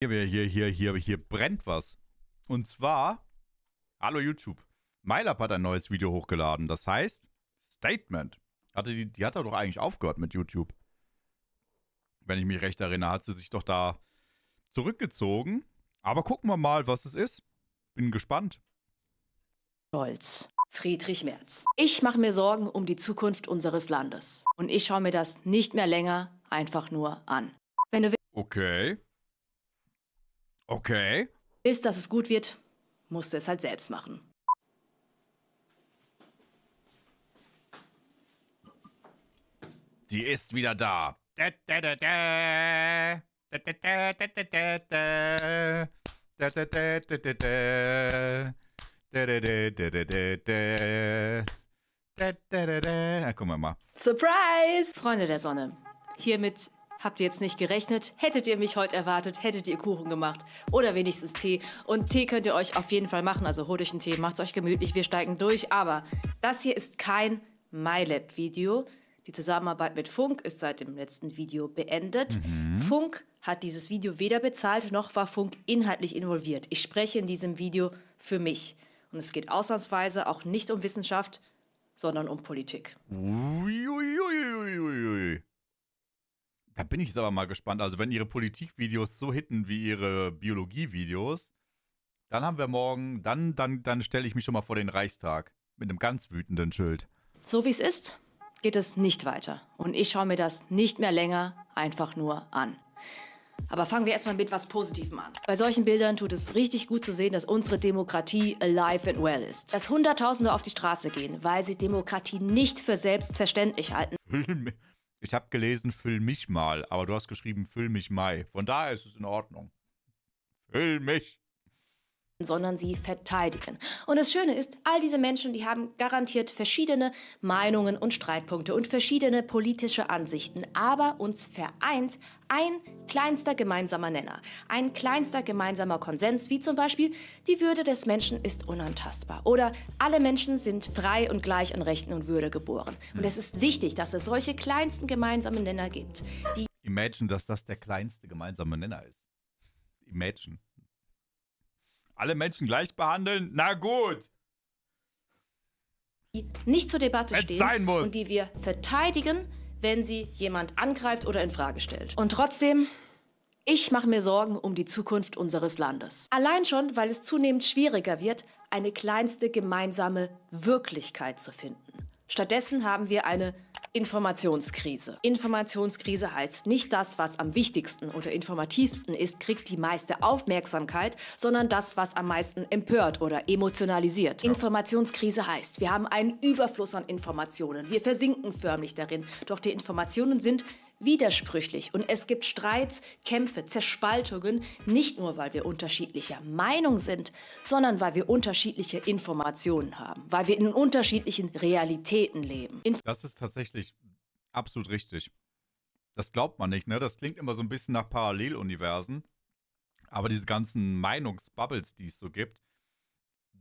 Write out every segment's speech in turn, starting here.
Hier, hier, hier, hier, hier brennt was. Und zwar, hallo YouTube. MyLab hat ein neues Video hochgeladen. Das heißt, Statement. Hatte die, die hat er doch eigentlich aufgehört mit YouTube. Wenn ich mich recht erinnere, hat sie sich doch da zurückgezogen. Aber gucken wir mal, was es ist. Bin gespannt. Scholz. Friedrich Merz. Ich mache mir Sorgen um die Zukunft unseres Landes. Und ich schaue mir das nicht mehr länger einfach nur an. Wenn du okay. Okay. Bis dass es gut wird, musst du es halt selbst machen. Sie ist wieder da. Ja, gucken wir mal. Surprise! Freunde der Sonne. Hiermit Habt ihr jetzt nicht gerechnet? Hättet ihr mich heute erwartet, hättet ihr Kuchen gemacht oder wenigstens Tee. Und Tee könnt ihr euch auf jeden Fall machen, also holt euch einen Tee, macht's euch gemütlich, wir steigen durch. Aber das hier ist kein MyLab-Video. Die Zusammenarbeit mit Funk ist seit dem letzten Video beendet. Mhm. Funk hat dieses Video weder bezahlt, noch war Funk inhaltlich involviert. Ich spreche in diesem Video für mich. Und es geht ausnahmsweise auch nicht um Wissenschaft, sondern um Politik. Uiuiuiui. Da bin ich jetzt aber mal gespannt. Also, wenn ihre Politikvideos so hitten wie ihre Biologievideos, dann haben wir morgen, dann, dann, dann stelle ich mich schon mal vor den Reichstag mit einem ganz wütenden Schild. So wie es ist, geht es nicht weiter. Und ich schaue mir das nicht mehr länger einfach nur an. Aber fangen wir erstmal mit was Positivem an. Bei solchen Bildern tut es richtig gut zu sehen, dass unsere Demokratie alive and well ist. Dass Hunderttausende auf die Straße gehen, weil sie Demokratie nicht für selbstverständlich halten. Ich habe gelesen, füll mich mal, aber du hast geschrieben, füll mich Mai. Von daher ist es in Ordnung. Füll mich sondern sie verteidigen. Und das Schöne ist, all diese Menschen, die haben garantiert verschiedene Meinungen und Streitpunkte und verschiedene politische Ansichten, aber uns vereint ein kleinster gemeinsamer Nenner, ein kleinster gemeinsamer Konsens, wie zum Beispiel die Würde des Menschen ist unantastbar oder alle Menschen sind frei und gleich an Rechten und Würde geboren. Und es ist wichtig, dass es solche kleinsten gemeinsamen Nenner gibt. Imagine, dass das der kleinste gemeinsame Nenner ist. Imagine alle Menschen gleich behandeln? Na gut. Die nicht zur Debatte Wenn's stehen und die wir verteidigen, wenn sie jemand angreift oder in Frage stellt. Und trotzdem, ich mache mir Sorgen um die Zukunft unseres Landes. Allein schon, weil es zunehmend schwieriger wird, eine kleinste gemeinsame Wirklichkeit zu finden. Stattdessen haben wir eine Informationskrise. Informationskrise heißt nicht das, was am wichtigsten oder informativsten ist, kriegt die meiste Aufmerksamkeit, sondern das, was am meisten empört oder emotionalisiert. Informationskrise heißt, wir haben einen Überfluss an Informationen. Wir versinken förmlich darin. Doch die Informationen sind widersprüchlich und es gibt Streits, Kämpfe, Zerspaltungen, nicht nur weil wir unterschiedlicher Meinung sind, sondern weil wir unterschiedliche Informationen haben, weil wir in unterschiedlichen Realitäten leben. In das ist tatsächlich absolut richtig. Das glaubt man nicht, ne? Das klingt immer so ein bisschen nach Paralleluniversen. Aber diese ganzen Meinungsbubbles, die es so gibt,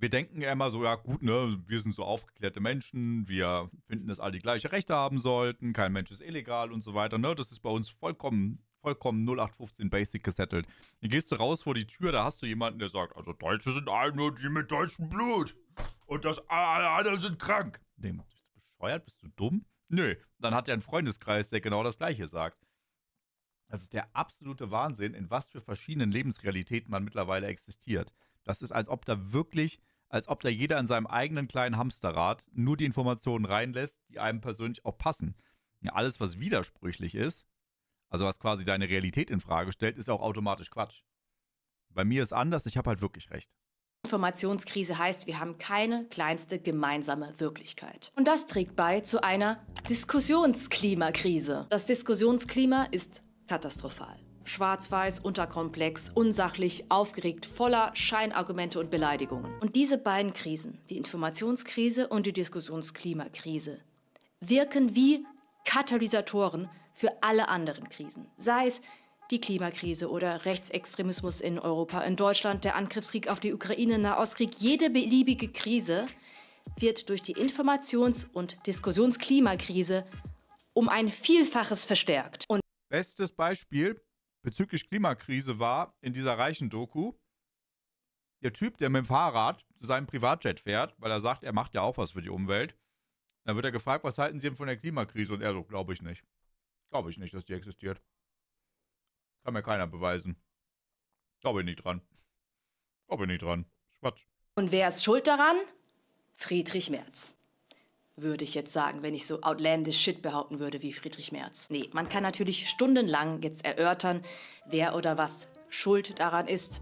wir denken ja immer so, ja gut, ne, wir sind so aufgeklärte Menschen, wir finden, dass alle die gleichen Rechte haben sollten, kein Mensch ist illegal und so weiter, ne? Das ist bei uns vollkommen, vollkommen 0815 Basic gesettelt. Dann gehst du raus vor die Tür, da hast du jemanden, der sagt, also Deutsche sind alle nur die mit deutschem Blut und das alle anderen sind krank. Denk, bist du bescheuert, bist du dumm? Nö, dann hat er einen Freundeskreis, der genau das gleiche sagt. Das ist der absolute Wahnsinn, in was für verschiedenen Lebensrealitäten man mittlerweile existiert. Das ist, als ob da wirklich, als ob da jeder in seinem eigenen kleinen Hamsterrad nur die Informationen reinlässt, die einem persönlich auch passen. alles, was widersprüchlich ist, also was quasi deine Realität in Frage stellt, ist auch automatisch Quatsch. Bei mir ist anders, ich habe halt wirklich recht. Informationskrise heißt, wir haben keine kleinste gemeinsame Wirklichkeit. Und das trägt bei zu einer Diskussionsklimakrise. Das Diskussionsklima ist Katastrophal. Schwarz-weiß, unterkomplex, unsachlich, aufgeregt, voller Scheinargumente und Beleidigungen. Und diese beiden Krisen, die Informationskrise und die Diskussionsklimakrise, wirken wie Katalysatoren für alle anderen Krisen. Sei es die Klimakrise oder Rechtsextremismus in Europa, in Deutschland, der Angriffskrieg auf die Ukraine, Nahostkrieg, jede beliebige Krise wird durch die Informations- und Diskussionsklimakrise um ein Vielfaches verstärkt. Und Bestes Beispiel bezüglich Klimakrise war in dieser reichen Doku der Typ, der mit dem Fahrrad zu seinem Privatjet fährt, weil er sagt, er macht ja auch was für die Umwelt. Dann wird er gefragt, was halten Sie denn von der Klimakrise? Und er so, glaube ich nicht. Glaube ich nicht, dass die existiert. Kann mir keiner beweisen. Glaube ich nicht dran. Glaube ich nicht dran. Quatsch. Und wer ist schuld daran? Friedrich Merz würde ich jetzt sagen, wenn ich so outlandish Shit behaupten würde wie Friedrich Merz. Nee, man kann natürlich stundenlang jetzt erörtern, wer oder was schuld daran ist.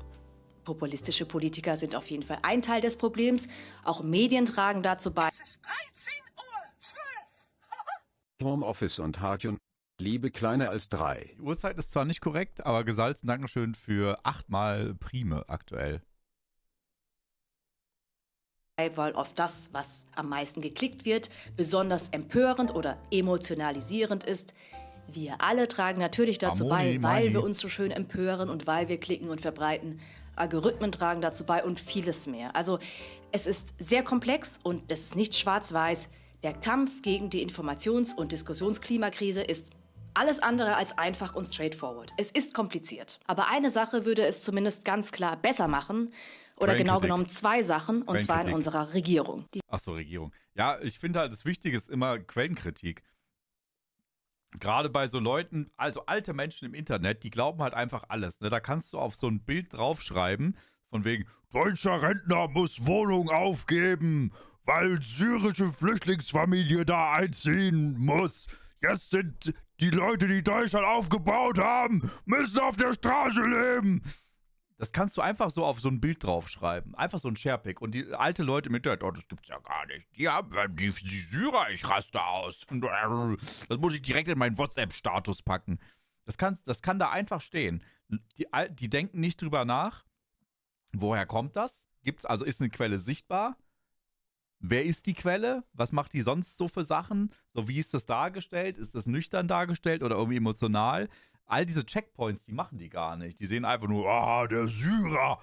Populistische Politiker sind auf jeden Fall ein Teil des Problems. Auch Medien tragen dazu bei. Es ist 13 Uhr 12. Homeoffice und Hartjun. Liebe kleiner als drei. Die Uhrzeit ist zwar nicht korrekt, aber gesalzen Dankeschön für achtmal Prime aktuell weil oft das, was am meisten geklickt wird, besonders empörend oder emotionalisierend ist. Wir alle tragen natürlich dazu Amoni, bei, weil Mani. wir uns so schön empören und weil wir klicken und verbreiten. Algorithmen tragen dazu bei und vieles mehr. Also es ist sehr komplex und es ist nicht schwarz-weiß. Der Kampf gegen die Informations- und Diskussionsklimakrise ist alles andere als einfach und straightforward. Es ist kompliziert. Aber eine Sache würde es zumindest ganz klar besser machen, oder genau genommen zwei Sachen, und zwar in unserer Regierung. Achso, Regierung. Ja, ich finde halt, das Wichtige ist immer Quellenkritik. Gerade bei so Leuten, also alte Menschen im Internet, die glauben halt einfach alles. Ne? Da kannst du auf so ein Bild draufschreiben, von wegen, deutscher Rentner muss Wohnung aufgeben, weil syrische Flüchtlingsfamilie da einziehen muss. Jetzt sind die Leute, die Deutschland aufgebaut haben, müssen auf der Straße leben. Das kannst du einfach so auf so ein Bild draufschreiben. Einfach so ein Sharepick. Und die alte Leute mit der, oh, das gibt's ja gar nicht. Die haben äh, die, die Syrer, ich raste aus. Äh, das muss ich direkt in meinen WhatsApp-Status packen. Das, kannst, das kann da einfach stehen. Die, die denken nicht drüber nach. Woher kommt das? Gibt's, also ist eine Quelle sichtbar? Wer ist die Quelle? Was macht die sonst so für Sachen? So, wie ist das dargestellt? Ist das nüchtern dargestellt oder irgendwie emotional? all diese Checkpoints, die machen die gar nicht. Die sehen einfach nur, ah, der Syrer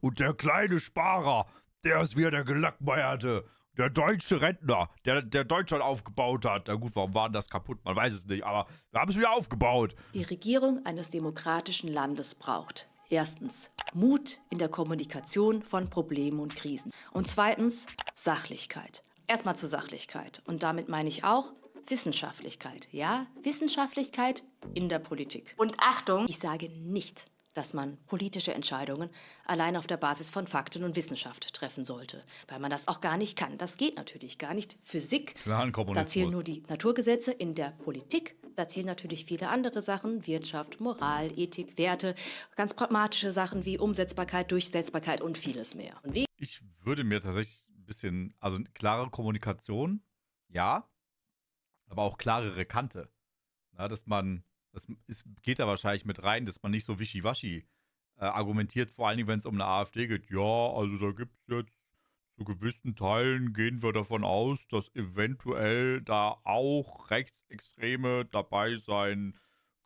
und der kleine Sparer, der ist wieder der Gelackmeierte. Der deutsche Rentner, der, der Deutschland aufgebaut hat. Na gut, warum war das kaputt? Man weiß es nicht, aber wir haben es wieder aufgebaut. Die Regierung eines demokratischen Landes braucht erstens Mut in der Kommunikation von Problemen und Krisen. Und zweitens Sachlichkeit. Erstmal zur Sachlichkeit. Und damit meine ich auch, Wissenschaftlichkeit, ja? Wissenschaftlichkeit in der Politik. Und Achtung, ich sage nicht, dass man politische Entscheidungen allein auf der Basis von Fakten und Wissenschaft treffen sollte, weil man das auch gar nicht kann. Das geht natürlich gar nicht. Physik, da zählen nur die Naturgesetze. In der Politik, da zählen natürlich viele andere Sachen, Wirtschaft, Moral, Ethik, Werte, ganz pragmatische Sachen wie Umsetzbarkeit, Durchsetzbarkeit und vieles mehr. Und ich würde mir tatsächlich ein bisschen, also klare Kommunikation, ja, aber auch klarere Kante. Na, dass man, das ist, geht da wahrscheinlich mit rein, dass man nicht so wischiwaschi äh, argumentiert, vor allen Dingen, wenn es um eine AfD geht. Ja, also da gibt es jetzt zu gewissen Teilen gehen wir davon aus, dass eventuell da auch Rechtsextreme dabei sein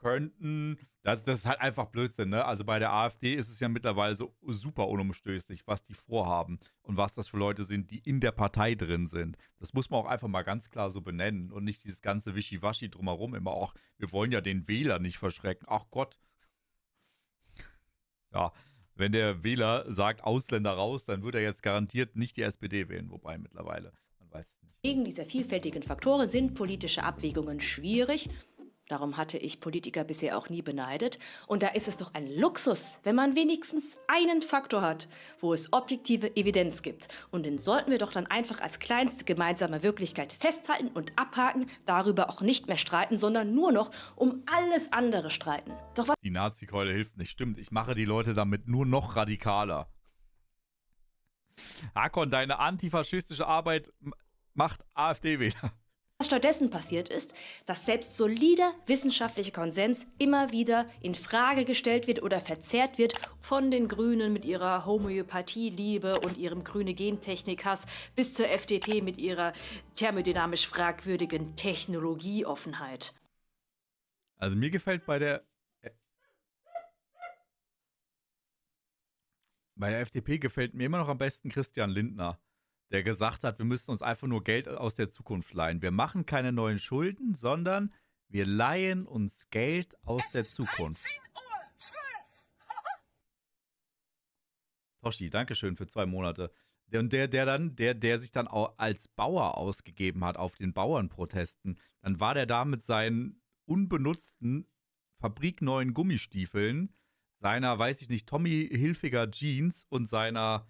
könnten. Das, das ist halt einfach Blödsinn, ne? Also bei der AfD ist es ja mittlerweile so super unumstößlich, was die vorhaben und was das für Leute sind, die in der Partei drin sind. Das muss man auch einfach mal ganz klar so benennen und nicht dieses ganze Wischiwaschi drumherum immer auch, wir wollen ja den Wähler nicht verschrecken. Ach Gott. Ja, wenn der Wähler sagt, Ausländer raus, dann wird er jetzt garantiert nicht die SPD wählen, wobei mittlerweile, man weiß es nicht. Wegen dieser vielfältigen Faktoren sind politische Abwägungen schwierig Darum hatte ich Politiker bisher auch nie beneidet. Und da ist es doch ein Luxus, wenn man wenigstens einen Faktor hat, wo es objektive Evidenz gibt. Und den sollten wir doch dann einfach als kleinste gemeinsame Wirklichkeit festhalten und abhaken, darüber auch nicht mehr streiten, sondern nur noch um alles andere streiten. Doch was. Die Nazi-Keule hilft nicht. Stimmt, ich mache die Leute damit nur noch radikaler. Hakon, deine antifaschistische Arbeit macht AfD-Wähler. Was stattdessen passiert ist, dass selbst solider wissenschaftlicher Konsens immer wieder in Frage gestellt wird oder verzerrt wird von den Grünen mit ihrer Homöopathie-Liebe und ihrem grüne Gentechnik-Hass bis zur FDP mit ihrer thermodynamisch fragwürdigen Technologieoffenheit. Also mir gefällt bei der äh, bei der FDP gefällt mir immer noch am besten Christian Lindner der gesagt hat, wir müssen uns einfach nur Geld aus der Zukunft leihen. Wir machen keine neuen Schulden, sondern wir leihen uns Geld aus es der Zukunft. Uhr 12. Toshi, Dankeschön für zwei Monate. Und der, der dann, der, der sich dann auch als Bauer ausgegeben hat auf den Bauernprotesten, dann war der da mit seinen unbenutzten fabrikneuen Gummistiefeln, seiner, weiß ich nicht, Tommy Hilfiger Jeans und seiner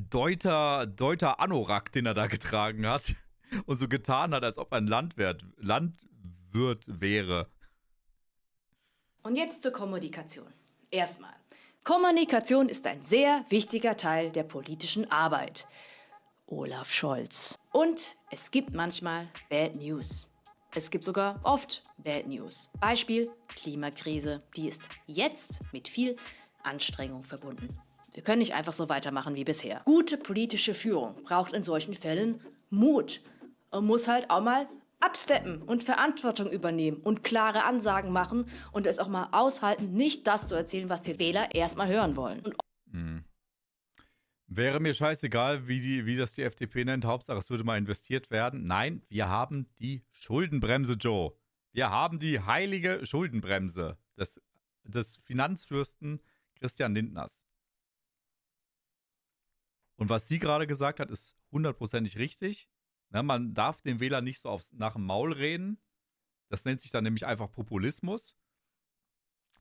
Deuter, Deuter Anorak, den er da getragen hat und so getan hat, als ob ein Landwirt, Landwirt wäre. Und jetzt zur Kommunikation. Erstmal. Kommunikation ist ein sehr wichtiger Teil der politischen Arbeit. Olaf Scholz. Und es gibt manchmal Bad News. Es gibt sogar oft Bad News. Beispiel Klimakrise. Die ist jetzt mit viel Anstrengung verbunden. Wir können nicht einfach so weitermachen wie bisher. Gute politische Führung braucht in solchen Fällen Mut und muss halt auch mal absteppen und Verantwortung übernehmen und klare Ansagen machen und es auch mal aushalten, nicht das zu erzählen, was die Wähler erstmal hören wollen. Mhm. Wäre mir scheißegal, wie, die, wie das die FDP nennt. Hauptsache, es würde mal investiert werden. Nein, wir haben die Schuldenbremse, Joe. Wir haben die heilige Schuldenbremse des, des Finanzfürsten Christian Lindners. Und was sie gerade gesagt hat, ist hundertprozentig richtig. Na, ne, man darf den Wähler nicht so aufs, nach dem Maul reden. Das nennt sich dann nämlich einfach Populismus.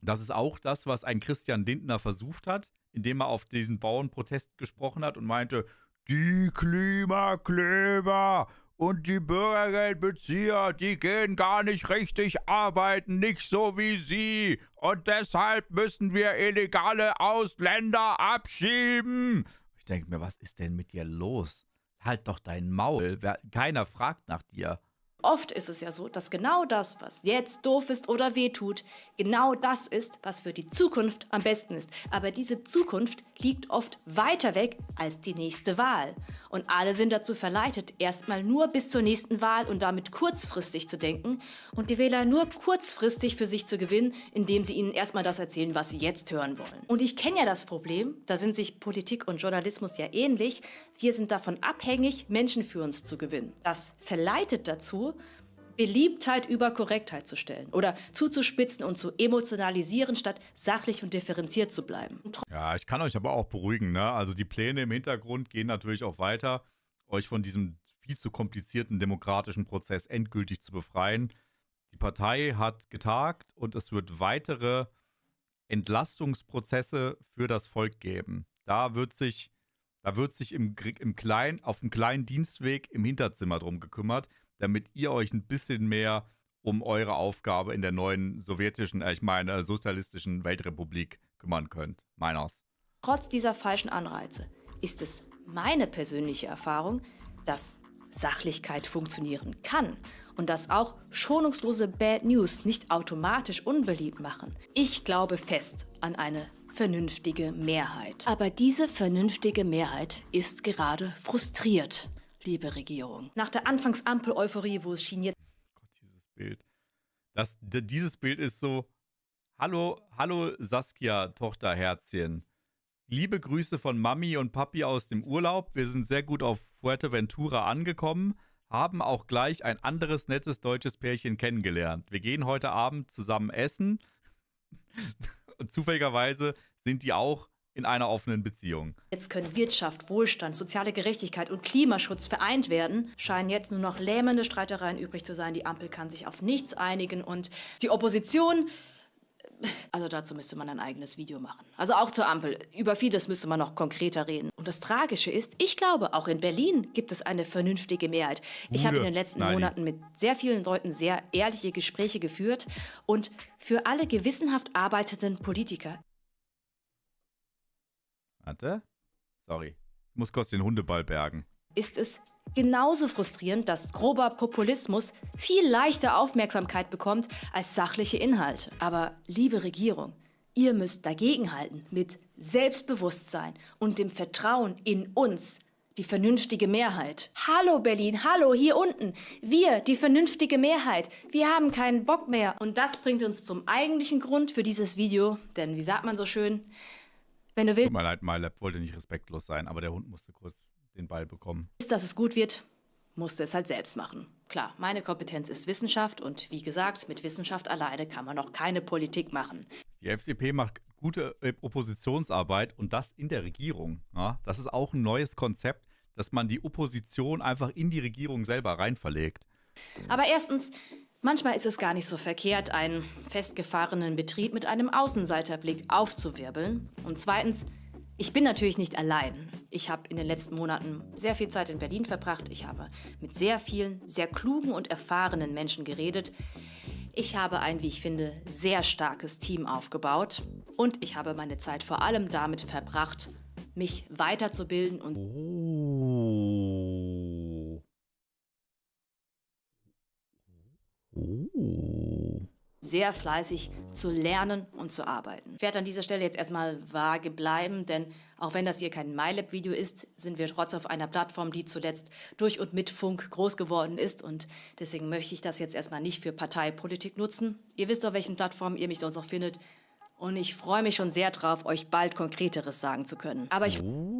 Das ist auch das, was ein Christian Lindner versucht hat, indem er auf diesen Bauernprotest gesprochen hat und meinte, die Klimakleber und die Bürgergeldbezieher, die gehen gar nicht richtig arbeiten, nicht so wie sie. Und deshalb müssen wir illegale Ausländer abschieben denke mir, was ist denn mit dir los? Halt doch dein Maul. keiner fragt nach dir. Oft ist es ja so, dass genau das, was jetzt doof ist oder wehtut, genau das ist, was für die Zukunft am besten ist. Aber diese Zukunft liegt oft weiter weg als die nächste Wahl. Und alle sind dazu verleitet, erstmal nur bis zur nächsten Wahl und damit kurzfristig zu denken und die Wähler nur kurzfristig für sich zu gewinnen, indem sie ihnen erstmal das erzählen, was sie jetzt hören wollen. Und ich kenne ja das Problem, da sind sich Politik und Journalismus ja ähnlich, wir sind davon abhängig, Menschen für uns zu gewinnen. Das verleitet dazu, Beliebtheit über Korrektheit zu stellen oder zuzuspitzen und zu emotionalisieren, statt sachlich und differenziert zu bleiben. Ja, ich kann euch aber auch beruhigen. Ne? Also die Pläne im Hintergrund gehen natürlich auch weiter, euch von diesem viel zu komplizierten demokratischen Prozess endgültig zu befreien. Die Partei hat getagt und es wird weitere Entlastungsprozesse für das Volk geben. Da wird sich da wird sich im, im kleinen, auf dem kleinen Dienstweg im Hinterzimmer drum gekümmert, damit ihr euch ein bisschen mehr um eure Aufgabe in der neuen sowjetischen, äh, ich meine sozialistischen Weltrepublik kümmern könnt. Meiners. Trotz dieser falschen Anreize ist es meine persönliche Erfahrung, dass Sachlichkeit funktionieren kann und dass auch schonungslose Bad News nicht automatisch unbeliebt machen. Ich glaube fest an eine vernünftige Mehrheit. Aber diese vernünftige Mehrheit ist gerade frustriert, liebe Regierung. Nach der Anfangsampel-Euphorie, wo es schien schiniert. Oh Gott, dieses Bild. Das, dieses Bild ist so. Hallo, hallo Saskia, Tochterherzchen. Liebe Grüße von Mami und Papi aus dem Urlaub. Wir sind sehr gut auf Fuerteventura angekommen haben auch gleich ein anderes nettes deutsches Pärchen kennengelernt. Wir gehen heute Abend zusammen essen und zufälligerweise sind die auch in einer offenen Beziehung. Jetzt können Wirtschaft, Wohlstand, soziale Gerechtigkeit und Klimaschutz vereint werden, scheinen jetzt nur noch lähmende Streitereien übrig zu sein. Die Ampel kann sich auf nichts einigen und die Opposition also dazu müsste man ein eigenes Video machen. Also auch zur Ampel. Über vieles müsste man noch konkreter reden. Und das Tragische ist, ich glaube, auch in Berlin gibt es eine vernünftige Mehrheit. Ich habe in den letzten Nein. Monaten mit sehr vielen Leuten sehr ehrliche Gespräche geführt und für alle gewissenhaft arbeitenden Politiker. Warte. Sorry. Ich muss kurz den Hundeball bergen ist es genauso frustrierend, dass grober Populismus viel leichter Aufmerksamkeit bekommt als sachliche Inhalte. Aber liebe Regierung, ihr müsst dagegenhalten mit Selbstbewusstsein und dem Vertrauen in uns, die vernünftige Mehrheit. Hallo Berlin, hallo hier unten. Wir, die vernünftige Mehrheit. Wir haben keinen Bock mehr. Und das bringt uns zum eigentlichen Grund für dieses Video. Denn wie sagt man so schön, wenn du willst. Tut mir leid, Mylab wollte nicht respektlos sein, aber der Hund musste kurz den Ball bekommen. Ist, Dass es gut wird, musst du es halt selbst machen. Klar, meine Kompetenz ist Wissenschaft und wie gesagt, mit Wissenschaft alleine kann man noch keine Politik machen. Die FDP macht gute äh, Oppositionsarbeit und das in der Regierung. Ja, das ist auch ein neues Konzept, dass man die Opposition einfach in die Regierung selber rein verlegt. Aber erstens, manchmal ist es gar nicht so verkehrt, einen festgefahrenen Betrieb mit einem Außenseiterblick aufzuwirbeln. Und zweitens, ich bin natürlich nicht allein. Ich habe in den letzten Monaten sehr viel Zeit in Berlin verbracht. Ich habe mit sehr vielen, sehr klugen und erfahrenen Menschen geredet. Ich habe ein, wie ich finde, sehr starkes Team aufgebaut. Und ich habe meine Zeit vor allem damit verbracht, mich weiterzubilden und... Oh. sehr fleißig zu lernen und zu arbeiten. Ich werde an dieser Stelle jetzt erstmal vage bleiben, denn auch wenn das hier kein MyLab-Video ist, sind wir trotz auf einer Plattform, die zuletzt durch und mit Funk groß geworden ist und deswegen möchte ich das jetzt erstmal nicht für Parteipolitik nutzen. Ihr wisst, auf welchen Plattformen ihr mich sonst noch findet und ich freue mich schon sehr drauf, euch bald Konkreteres sagen zu können. Aber ich... Oh.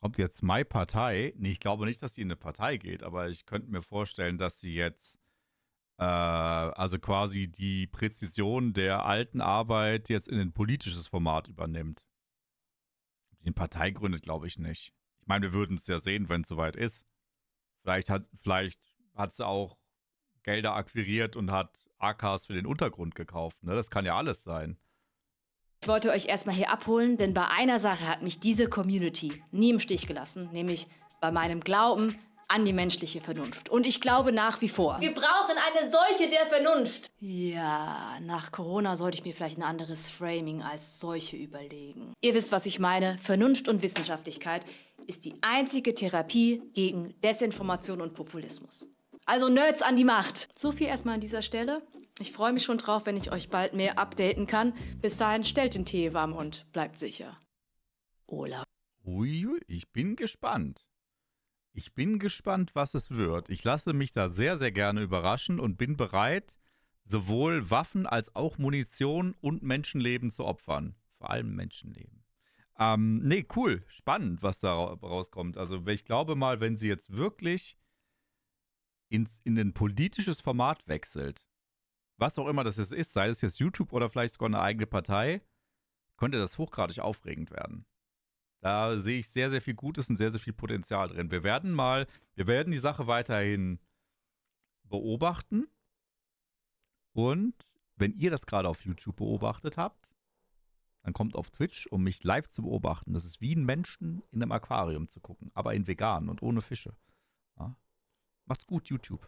kommt jetzt meine Partei. Nee, ich glaube nicht, dass sie in eine Partei geht, aber ich könnte mir vorstellen, dass sie jetzt äh, also quasi die Präzision der alten Arbeit jetzt in ein politisches Format übernimmt. Die Partei gründet, glaube ich nicht. Ich meine, wir würden es ja sehen, wenn es soweit ist. Vielleicht hat, vielleicht hat sie auch Gelder akquiriert und hat AKs für den Untergrund gekauft. Ne? Das kann ja alles sein. Ich wollte euch erstmal hier abholen, denn bei einer Sache hat mich diese Community nie im Stich gelassen, nämlich bei meinem Glauben an die menschliche Vernunft. Und ich glaube nach wie vor. Wir brauchen eine Seuche der Vernunft. Ja, nach Corona sollte ich mir vielleicht ein anderes Framing als Seuche überlegen. Ihr wisst, was ich meine. Vernunft und Wissenschaftlichkeit ist die einzige Therapie gegen Desinformation und Populismus. Also Nerds an die Macht. So viel erstmal an dieser Stelle. Ich freue mich schon drauf, wenn ich euch bald mehr updaten kann. Bis dahin stellt den Tee warm und bleibt sicher. Olaf. Uiui, ich bin gespannt. Ich bin gespannt, was es wird. Ich lasse mich da sehr, sehr gerne überraschen und bin bereit, sowohl Waffen als auch Munition und Menschenleben zu opfern. Vor allem Menschenleben. Ähm, nee, cool. Spannend, was da rauskommt. Also, ich glaube mal, wenn sie jetzt wirklich ins, in ein politisches Format wechselt, was auch immer das jetzt ist, sei es jetzt YouTube oder vielleicht sogar eine eigene Partei, könnte das hochgradig aufregend werden. Da sehe ich sehr, sehr viel Gutes und sehr, sehr viel Potenzial drin. Wir werden mal, wir werden die Sache weiterhin beobachten. Und wenn ihr das gerade auf YouTube beobachtet habt, dann kommt auf Twitch, um mich live zu beobachten. Das ist wie ein Menschen in einem Aquarium zu gucken, aber in vegan und ohne Fische. Ja. Macht's gut, YouTube.